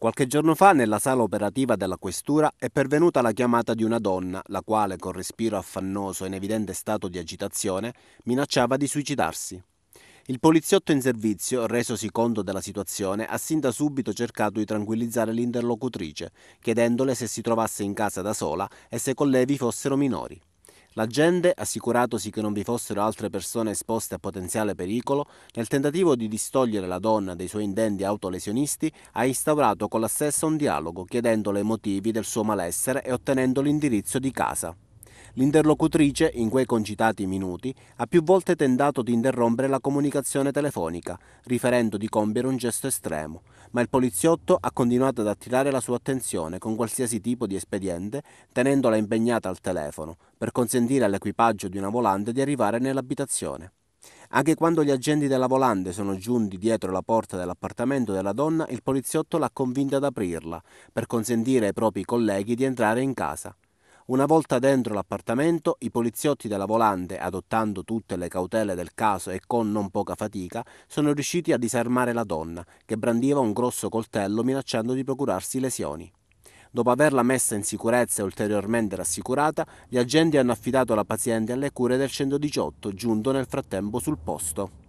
Qualche giorno fa nella sala operativa della questura è pervenuta la chiamata di una donna, la quale con respiro affannoso e in evidente stato di agitazione minacciava di suicidarsi. Il poliziotto in servizio, resosi conto della situazione, ha sin da subito cercato di tranquillizzare l'interlocutrice, chiedendole se si trovasse in casa da sola e se i colleghi fossero minori. L'agente, assicuratosi che non vi fossero altre persone esposte a potenziale pericolo, nel tentativo di distogliere la donna dai suoi intendi autolesionisti, ha instaurato con la stessa un dialogo chiedendole i motivi del suo malessere e ottenendo l'indirizzo di casa. L'interlocutrice, in quei concitati minuti, ha più volte tentato di interrompere la comunicazione telefonica, riferendo di compiere un gesto estremo, ma il poliziotto ha continuato ad attirare la sua attenzione con qualsiasi tipo di espediente, tenendola impegnata al telefono, per consentire all'equipaggio di una volante di arrivare nell'abitazione. Anche quando gli agenti della volante sono giunti dietro la porta dell'appartamento della donna, il poliziotto l'ha convinta ad aprirla, per consentire ai propri colleghi di entrare in casa. Una volta dentro l'appartamento, i poliziotti della volante, adottando tutte le cautele del caso e con non poca fatica, sono riusciti a disarmare la donna, che brandiva un grosso coltello minacciando di procurarsi lesioni. Dopo averla messa in sicurezza e ulteriormente rassicurata, gli agenti hanno affidato la paziente alle cure del 118, giunto nel frattempo sul posto.